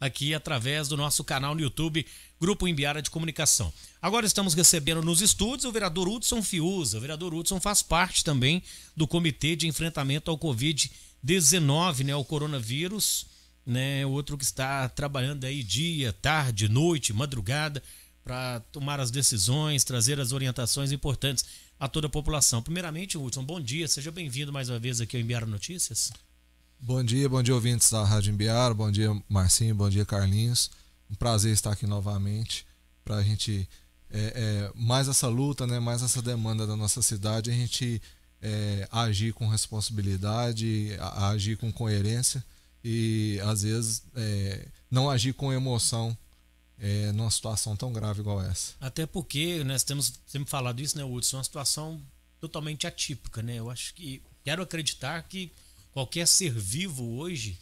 aqui através do nosso canal no YouTube, Grupo Embiara de Comunicação. Agora estamos recebendo nos estúdios o vereador Hudson Fiuza. O vereador Hudson faz parte também do Comitê de Enfrentamento ao Covid-19, né, o coronavírus, né, outro que está trabalhando aí dia, tarde, noite, madrugada para tomar as decisões, trazer as orientações importantes a toda a população. Primeiramente, Hudson, bom dia, seja bem-vindo mais uma vez aqui ao Embiara Notícias. Bom dia, bom dia ouvintes da Rádio Embiar, bom dia Marcinho, bom dia Carlinhos. Um prazer estar aqui novamente para a gente é, é, mais essa luta, né, mais essa demanda da nossa cidade, a gente é, agir com responsabilidade, agir com coerência e às vezes é, não agir com emoção é, numa situação tão grave igual essa. Até porque né, nós temos sempre falado isso, né, Hudson? É uma situação totalmente atípica, né? Eu acho que quero acreditar que qualquer ser vivo hoje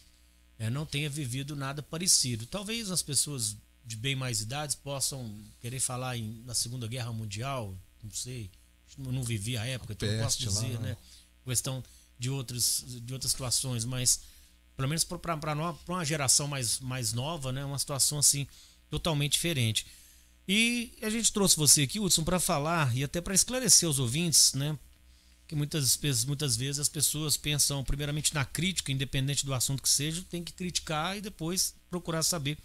é, não tenha vivido nada parecido. Talvez as pessoas de bem mais idade possam querer falar em, na Segunda Guerra Mundial, não sei, eu não vivi a época, a então não posso dizer, lá. Né? né? Questão de outras, de outras situações, mas pelo menos para uma geração mais, mais nova, né? É uma situação assim totalmente diferente. E a gente trouxe você aqui, Hudson, para falar e até para esclarecer os ouvintes, né? que muitas, muitas vezes as pessoas pensam primeiramente na crítica, independente do assunto que seja, tem que criticar e depois procurar saber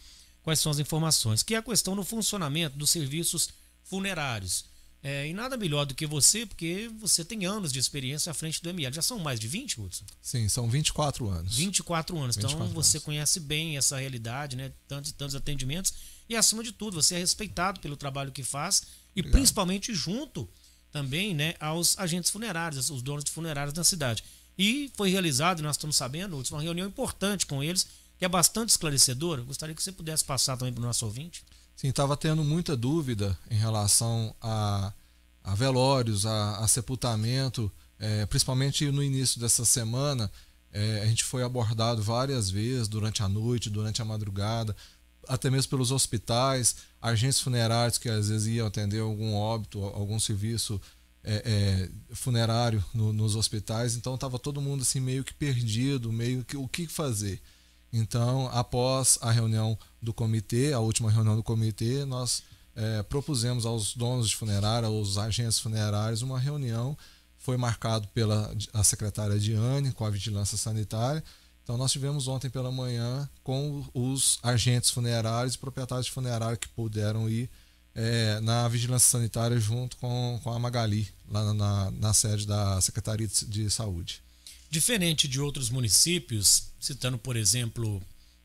quais são as informações, que é a questão do funcionamento dos serviços funerários. É, e nada melhor do que você, porque você tem anos de experiência à frente do ML. Já são mais de 20, Hudson? Sim, são 24 anos. 24 anos. 24 então você anos. conhece bem essa realidade, né? Tantos e tantos atendimentos. E acima de tudo, você é respeitado pelo trabalho que faz e Obrigado. principalmente junto também né, aos agentes funerários, os donos de funerários da cidade. E foi realizado, nós estamos sabendo, uma reunião importante com eles, que é bastante esclarecedora. Gostaria que você pudesse passar também para o nosso ouvinte. Sim, estava tendo muita dúvida em relação a, a velórios, a, a sepultamento, é, principalmente no início dessa semana. É, a gente foi abordado várias vezes durante a noite, durante a madrugada, até mesmo pelos hospitais, agentes funerários que às vezes iam atender algum óbito, algum serviço é, é, funerário no, nos hospitais, então estava todo mundo assim meio que perdido, meio que o que fazer. Então, após a reunião do comitê, a última reunião do comitê, nós é, propusemos aos donos de funerária, aos agentes funerários, uma reunião. Foi marcado pela a secretária Diane com a vigilância sanitária então nós tivemos ontem pela manhã com os agentes funerários e proprietários de funerário que puderam ir é, na vigilância sanitária junto com, com a Magali, lá na, na sede da Secretaria de Saúde. Diferente de outros municípios, citando por exemplo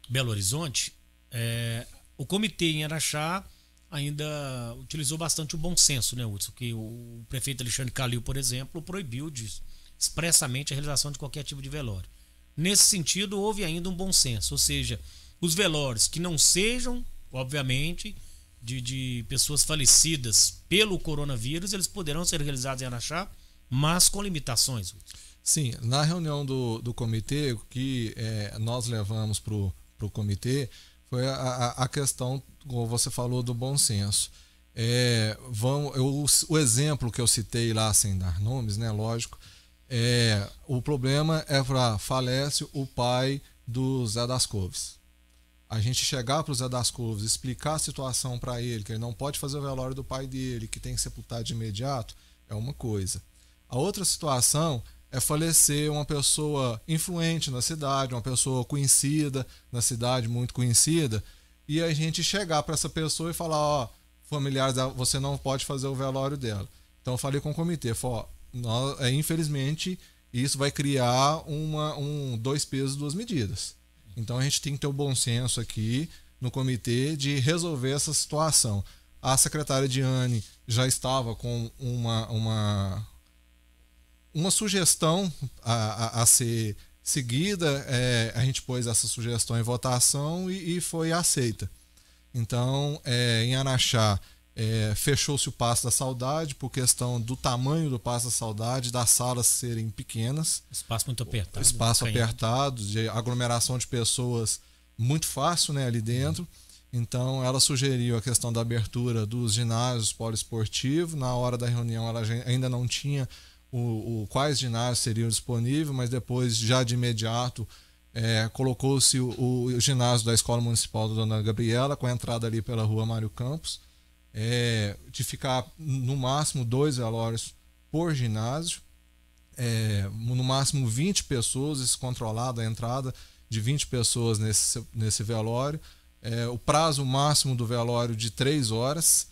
Belo Horizonte, é, o comitê em Araxá ainda utilizou bastante o bom senso, né, Hudson? Que o prefeito Alexandre Calil, por exemplo, proibiu expressamente a realização de qualquer tipo de velório. Nesse sentido, houve ainda um bom senso, ou seja, os velórios que não sejam, obviamente, de, de pessoas falecidas pelo coronavírus, eles poderão ser realizados em Araxá, mas com limitações. Sim, na reunião do, do comitê, que é, nós levamos para o comitê foi a, a, a, questão, como você falou, do bom senso. É, vamos, eu, o exemplo que eu citei lá, sem dar nomes, né? Lógico, é, o problema é para falece o pai do Zé das Coves. A gente chegar para o Zé das Coves, explicar a situação para ele, que ele não pode fazer o velório do pai dele, que tem que sepultar de imediato, é uma coisa. A outra situação é falecer uma pessoa influente na cidade, uma pessoa conhecida na cidade, muito conhecida, e a gente chegar para essa pessoa e falar: ó, familiares, você não pode fazer o velório dela. Então eu falei com o comitê, falou, nós, é, infelizmente, isso vai criar uma, um dois pesos, duas medidas. Então a gente tem que ter o bom senso aqui no comitê de resolver essa situação. A secretária Diane já estava com uma, uma, uma sugestão a, a, a ser seguida, é, a gente pôs essa sugestão em votação e, e foi aceita. Então, é, em Araxá, é, Fechou-se o Passo da Saudade por questão do tamanho do Passo da Saudade, das salas serem pequenas. Espaço muito apertado. Espaço apertado, de aglomeração de pessoas muito fácil né, ali dentro. Então, ela sugeriu a questão da abertura dos ginásios poliesportivos. Na hora da reunião, ela ainda não tinha o, o quais ginásios seriam disponíveis, mas depois, já de imediato, é, colocou-se o, o, ginásio da Escola Municipal da Dona Gabriela, com a entrada ali pela rua Mário Campos é, de ficar no máximo dois velórios por ginásio, é, no máximo 20 pessoas, controlada controlado a entrada de 20 pessoas nesse, nesse velório, é, o prazo máximo do velório de 3 horas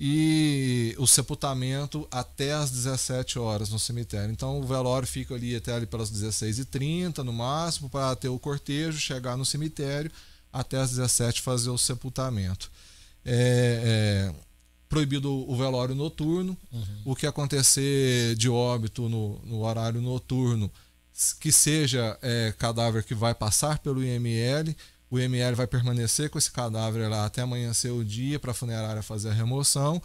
e o sepultamento até as 17 horas no cemitério. Então o velório fica ali até ali pelas 16h30 no máximo para ter o cortejo, chegar no cemitério até as 17 fazer o sepultamento é, é, proibido o velório noturno, uhum. o que acontecer de óbito no, no horário noturno, que seja é, cadáver que vai passar pelo IML, o IML vai permanecer com esse cadáver lá até amanhecer o dia para a funerária fazer a remoção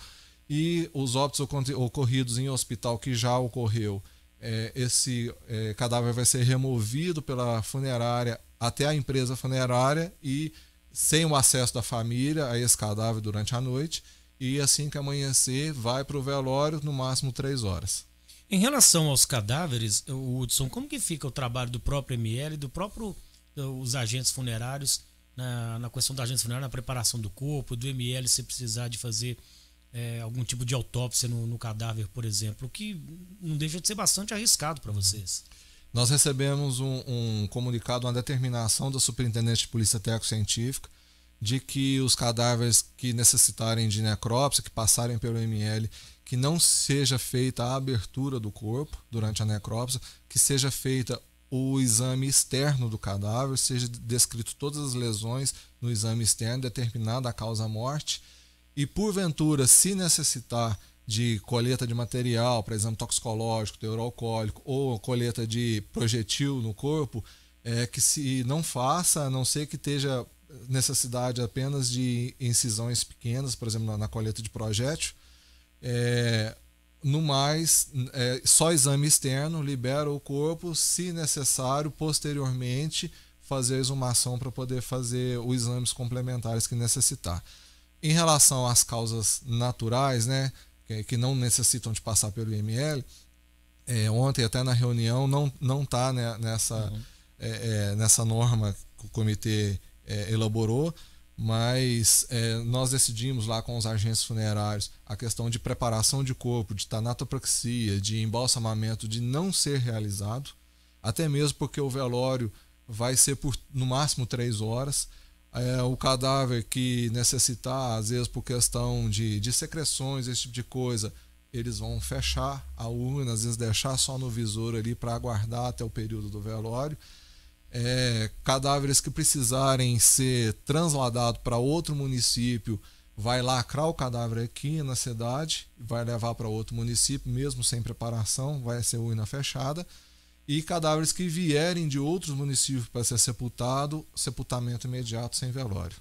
e os óbitos ocorridos em hospital que já ocorreu, é, esse é, cadáver vai ser removido pela funerária até a empresa funerária e sem o acesso da família a esse cadáver durante a noite e assim que amanhecer vai para o velório no máximo três horas. Em relação aos cadáveres, Hudson, como que fica o trabalho do próprio ML, do próprio eh, os agentes funerários na, na questão da agentes funerária, na preparação do corpo, do ML se precisar de fazer é, algum tipo de autópsia no, no, cadáver, por exemplo, que não deixa de ser bastante arriscado para vocês. Uhum. Nós recebemos um, um comunicado, uma determinação da Superintendente de Polícia Técnico-Científica de que os cadáveres que necessitarem de necrópsia, que passarem pelo ML, que não seja feita a abertura do corpo durante a necrópsia, que seja feita o exame externo do cadáver, seja descrito todas as lesões no exame externo, determinada a causa morte, e porventura, se necessitar de coleta de material para exame toxicológico, teor alcoólico ou coleta de projetil no corpo, é que se não faça, a não ser que esteja necessidade apenas de incisões pequenas, por exemplo, na, na coleta de projétil. É, no mais, é, só exame externo, libera o corpo, se necessário, posteriormente fazer a exumação para poder fazer os exames complementares que necessitar. Em relação às causas naturais, né? que não necessitam de passar pelo IML, é, ontem até na reunião não não está né, nessa uhum. é, é, nessa norma que o comitê é, elaborou mas é, nós decidimos lá com os agentes funerários a questão de preparação de corpo de tanatopraxia de embalsamamento de não ser realizado até mesmo porque o velório vai ser por no máximo três horas é, o cadáver que necessitar, às vezes por questão de, de secreções, esse tipo de coisa, eles vão fechar a urna, às vezes deixar só no visor ali para aguardar até o período do velório. É, cadáveres que precisarem ser transladados para outro município, vai lacrar o cadáver aqui na cidade, vai levar para outro município, mesmo sem preparação, vai ser urna fechada e cadáveres que vierem de outros municípios para ser sepultado, sepultamento imediato sem velório.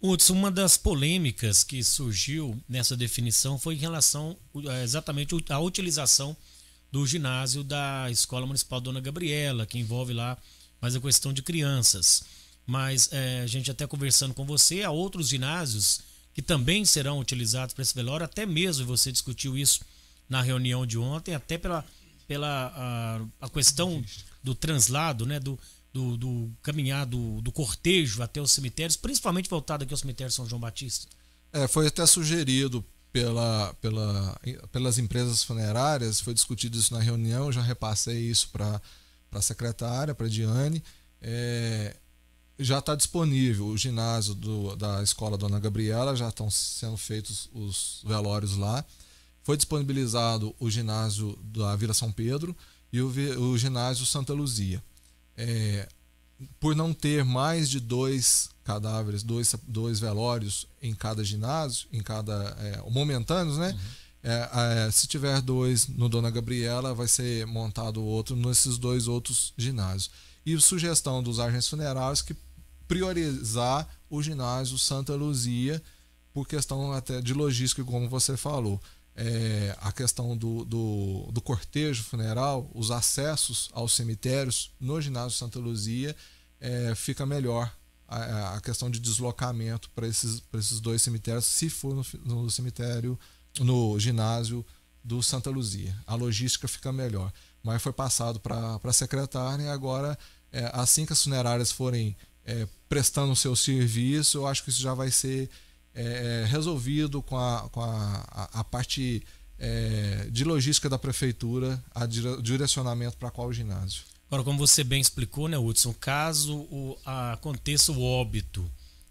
Hudson, uma das polêmicas que surgiu nessa definição foi em relação é, exatamente à utilização do ginásio da Escola Municipal Dona Gabriela, que envolve lá mais a questão de crianças. Mas é, a gente até conversando com você, há outros ginásios que também serão utilizados para esse velório, até mesmo você discutiu isso na reunião de ontem, até pela pela a, a questão do translado, né, do, do, do caminhar do, do, cortejo até os cemitérios, principalmente voltado aqui ao cemitério São João Batista? É, foi até sugerido pela, pela, pelas empresas funerárias, foi discutido isso na reunião, já repassei isso para a secretária, para a Diane. É, já está disponível o ginásio do, da escola Dona Gabriela, já estão sendo feitos os velórios lá foi disponibilizado o ginásio da Vila São Pedro e o, o ginásio Santa Luzia. É, por não ter mais de dois cadáveres, dois, dois velórios em cada ginásio, em cada é, momentâneos, né? Uhum. É, se tiver dois no Dona Gabriela, vai ser montado outro nesses dois outros ginásios. E sugestão dos agentes funerários que priorizar o ginásio Santa Luzia por questão até de logística, como você falou é, a questão do, do, do, cortejo funeral, os acessos aos cemitérios no ginásio Santa Luzia, é, fica melhor a, a, questão de deslocamento para esses, esses dois cemitérios, se for no, no cemitério, no ginásio do Santa Luzia. A logística fica melhor. Mas foi passado para a secretária e agora, é, assim que as funerárias forem é, prestando o seu serviço, eu acho que isso já vai ser é, é, resolvido com a, com a, a, a parte é, de logística da prefeitura, a dire, direcionamento para qual ginásio. Agora, como você bem explicou, né, Hudson, caso o, aconteça o óbito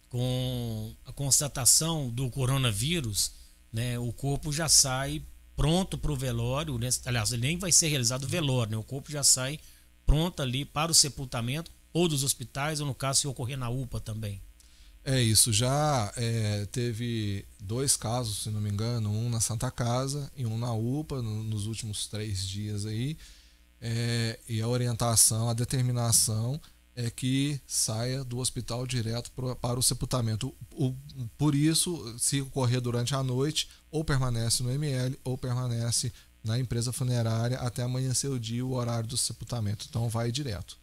com a constatação do coronavírus, né, o corpo já sai pronto para o velório, né, aliás, nem vai ser realizado o velório, né, o corpo já sai pronto ali para o sepultamento ou dos hospitais, ou no caso se ocorrer na UPA também. É isso, já é, teve dois casos, se não me engano, um na Santa Casa e um na UPA no, nos últimos três dias aí. É, e a orientação, a determinação é que saia do hospital direto pro, para o sepultamento. O, o, por isso, se ocorrer durante a noite, ou permanece no ML ou permanece na empresa funerária até amanhecer o dia o horário do sepultamento. Então vai direto.